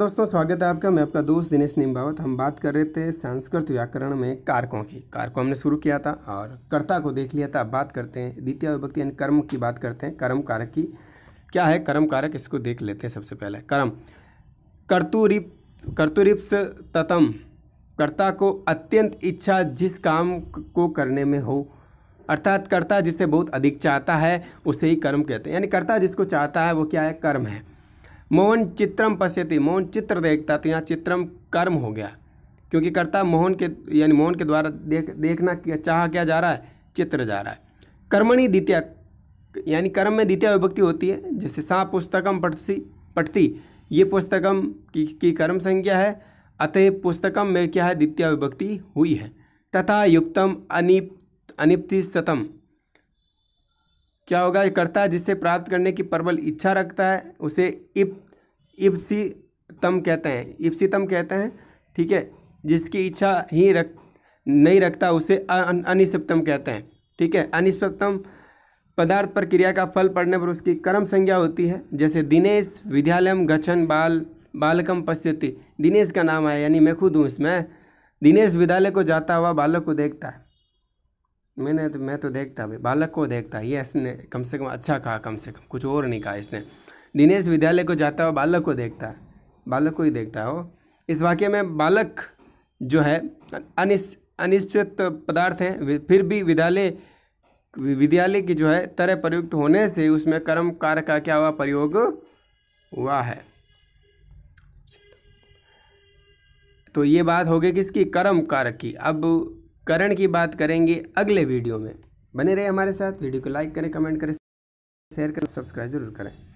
दोस्तों स्वागत है आपका मैं आपका दोस्त दिनेश निम्बावत हम बात कर रहे थे संस्कृत व्याकरण में कारकों की कारकों हमने शुरू किया था और कर्ता को देख लिया था अब बात करते हैं द्वितीय विभक्ति यानी कर्म की बात करते हैं कर्म कारक की क्या है कर्म कारक इसको देख लेते हैं सबसे पहले कर्म कर्तुरिप कर्तुरिप्स ततम कर्ता को अत्यंत इच्छा जिस काम को करने में हो अर्थात कर्ता जिसे बहुत अधिक चाहता है उसे ही कर्म कहते हैं यानी कर्ता जिसको चाहता है वो क्या है कर्म है मोहन चित्रम पश्यति मोहन चित्र देखता तो यहाँ चित्रम कर्म हो गया क्योंकि कर्ता मोहन के यानी मोहन के द्वारा देख देखना क्या चाह क्या जा रहा है चित्र जा रहा है कर्मणी द्वितीय यानी कर्म में द्वितीय विभक्ति होती है जैसे सा पुस्तकम पठसी पठती ये पुस्तकम की, की कर्म संज्ञा है अतः पुस्तकम में क्या है द्वितीय विभक्ति हुई है तथा युक्तम अनिप अनिप्ति सतम क्या होगा ये करता है जिससे प्राप्त करने की प्रबल इच्छा रखता है उसे इप तम कहते हैं इप्सितम कहते हैं ठीक है जिसकी इच्छा ही रख नहीं रखता उसे अनिश्चितम कहते हैं ठीक है अनिश्चितम पदार्थ पर क्रिया का फल पड़ने पर उसकी कर्म संज्ञा होती है जैसे दिनेश विद्यालयम गच्छन बाल बालकम पश्यति दिनेश का नाम है यानी मैं खुद हूँ इसमें दिनेश विद्यालय को जाता हुआ बालक को देखता है मैंने तो मैं तो देखता भाई बालक को देखता ये इसने कम से कम अच्छा कहा कम से कम कुछ और नहीं कहा इसने दिनेश विद्यालय को जाता है बालक को देखता है बालक को ही देखता है वो इस वाक्य में बालक जो है अनिश अनिश्चित पदार्थ है फिर भी विद्यालय विद्यालय की जो है तरह प्रयुक्त होने से उसमें कर्म कार का क्या हुआ प्रयोग हुआ है तो ये बात हो गई किसकी कर्म कारक की अब करण की बात करेंगे अगले वीडियो में बने रहे हमारे साथ वीडियो को लाइक करें कमेंट करें शेयर करें सब्सक्राइब जरूर करें